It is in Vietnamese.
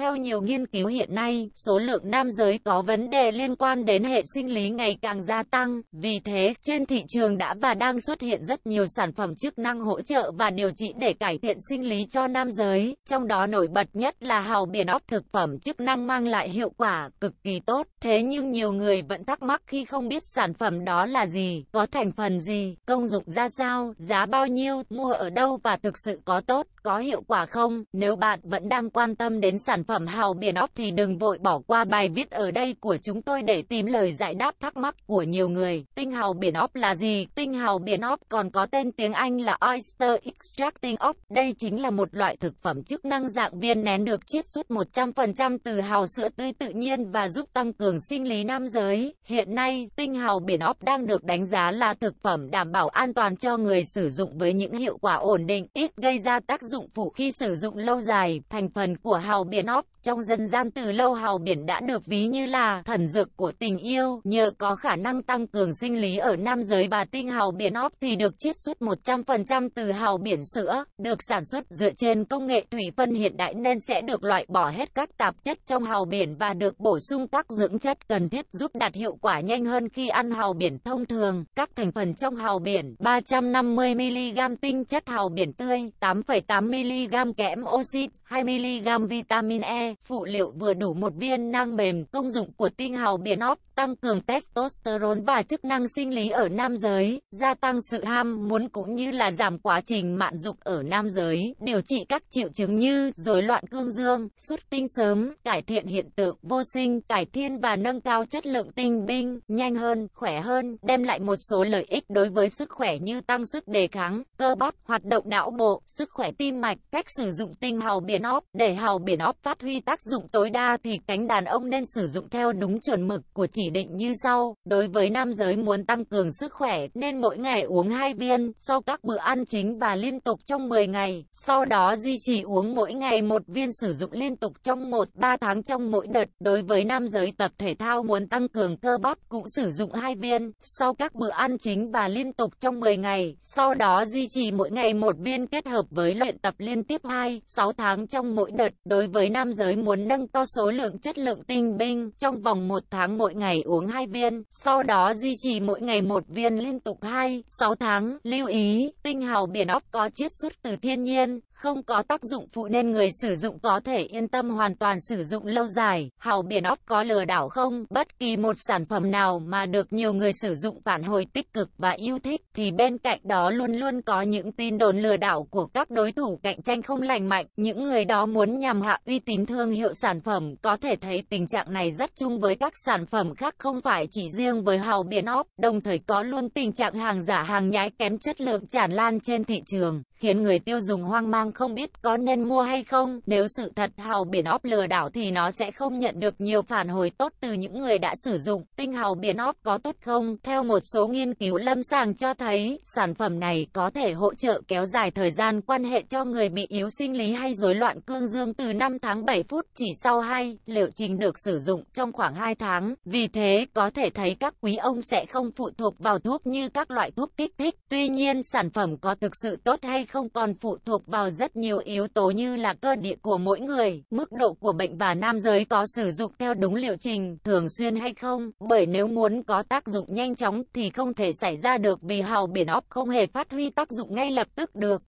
Theo nhiều nghiên cứu hiện nay, số lượng nam giới có vấn đề liên quan đến hệ sinh lý ngày càng gia tăng, vì thế, trên thị trường đã và đang xuất hiện rất nhiều sản phẩm chức năng hỗ trợ và điều trị để cải thiện sinh lý cho nam giới, trong đó nổi bật nhất là hào biển óc thực phẩm chức năng mang lại hiệu quả cực kỳ tốt. Thế nhưng nhiều người vẫn thắc mắc khi không biết sản phẩm đó là gì, có thành phần gì, công dụng ra sao, giá bao nhiêu, mua ở đâu và thực sự có tốt, có hiệu quả không? Nếu bạn vẫn đang quan tâm đến sản phẩm hào biển óc thì đừng vội bỏ qua bài viết ở đây của chúng tôi để tìm lời giải đáp thắc mắc của nhiều người. Tinh hào biển óc là gì? Tinh hào biển óc còn có tên tiếng Anh là Oyster Extracting óc Đây chính là một loại thực phẩm chức năng dạng viên nén được chiết xuất 100% từ hào sữa tươi tự nhiên và giúp tăng cường sinh lý nam giới. Hiện nay, tinh hào biển óc đang được đánh giá là thực phẩm đảm bảo an toàn cho người sử dụng với những hiệu quả ổn định, ít gây ra tác dụng dụng phụ khi sử dụng lâu dài, thành phần của hào biển óc. Trong dân gian từ lâu hào biển đã được ví như là thần dược của tình yêu, nhờ có khả năng tăng cường sinh lý ở nam giới bà tinh hào biển óc thì được chiết xuất 100% từ hào biển sữa, được sản xuất dựa trên công nghệ thủy phân hiện đại nên sẽ được loại bỏ hết các tạp chất trong hào biển và được bổ sung các dưỡng chất cần thiết giúp đạt hiệu quả nhanh hơn khi ăn hào biển thông thường. Các thành phần trong hào biển 350mg tinh chất hào biển tươi 8,8 8mg kẽm oxit 2mg vitamin E, phụ liệu vừa đủ một viên năng mềm, công dụng của tinh hào biển óp, tăng cường testosterone và chức năng sinh lý ở nam giới, gia tăng sự ham muốn cũng như là giảm quá trình mạn dục ở nam giới, điều trị các triệu chứng như rối loạn cương dương, xuất tinh sớm, cải thiện hiện tượng vô sinh, cải thiện và nâng cao chất lượng tinh binh, nhanh hơn, khỏe hơn, đem lại một số lợi ích đối với sức khỏe như tăng sức đề kháng, cơ bắp, hoạt động não bộ, sức khỏe tim mạch, cách sử dụng tinh hào biển đến óc. Để hào biển óc phát huy tác dụng tối đa thì cánh đàn ông nên sử dụng theo đúng chuẩn mực của chỉ định như sau. Đối với nam giới muốn tăng cường sức khỏe nên mỗi ngày uống 2 viên sau các bữa ăn chính và liên tục trong 10 ngày. Sau đó duy trì uống mỗi ngày một viên sử dụng liên tục trong 1-3 tháng trong mỗi đợt. Đối với nam giới tập thể thao muốn tăng cường cơ bắp cũng sử dụng 2 viên sau các bữa ăn chính và liên tục trong 10 ngày. Sau đó duy trì mỗi ngày một viên kết hợp với luyện tập liên tiếp 2-6 tháng trong mỗi đợt. Đối với nam giới muốn nâng to số lượng chất lượng tinh binh, trong vòng một tháng mỗi ngày uống hai viên, sau đó duy trì mỗi ngày một viên liên tục 2, 6 tháng. Lưu ý, tinh hào biển óc có chiết xuất từ thiên nhiên, không có tác dụng phụ nên người sử dụng có thể yên tâm hoàn toàn sử dụng lâu dài. Hào biển óc có lừa đảo không? Bất kỳ một sản phẩm nào mà được nhiều người sử dụng phản hồi tích cực và yêu thích, thì bên cạnh đó luôn luôn có những tin đồn lừa đảo của các đối thủ cạnh tranh không lành mạnh. Những người đó muốn nhằm hạ uy tín thương hiệu sản phẩm, có thể thấy tình trạng này rất chung với các sản phẩm khác không phải chỉ riêng với hào biển óc, đồng thời có luôn tình trạng hàng giả hàng nhái kém chất lượng tràn lan trên thị trường khiến người tiêu dùng hoang mang không biết có nên mua hay không. Nếu sự thật hào biển óp lừa đảo thì nó sẽ không nhận được nhiều phản hồi tốt từ những người đã sử dụng. Tinh hào biển óp có tốt không? Theo một số nghiên cứu lâm sàng cho thấy, sản phẩm này có thể hỗ trợ kéo dài thời gian quan hệ cho người bị yếu sinh lý hay rối loạn cương dương từ 5 tháng 7 phút chỉ sau 2 liệu trình được sử dụng trong khoảng 2 tháng. Vì thế, có thể thấy các quý ông sẽ không phụ thuộc vào thuốc như các loại thuốc kích thích. Tuy nhiên, sản phẩm có thực sự tốt hay không? không còn phụ thuộc vào rất nhiều yếu tố như là cơ địa của mỗi người, mức độ của bệnh và nam giới có sử dụng theo đúng liệu trình, thường xuyên hay không, bởi nếu muốn có tác dụng nhanh chóng thì không thể xảy ra được vì hào biển óc không hề phát huy tác dụng ngay lập tức được.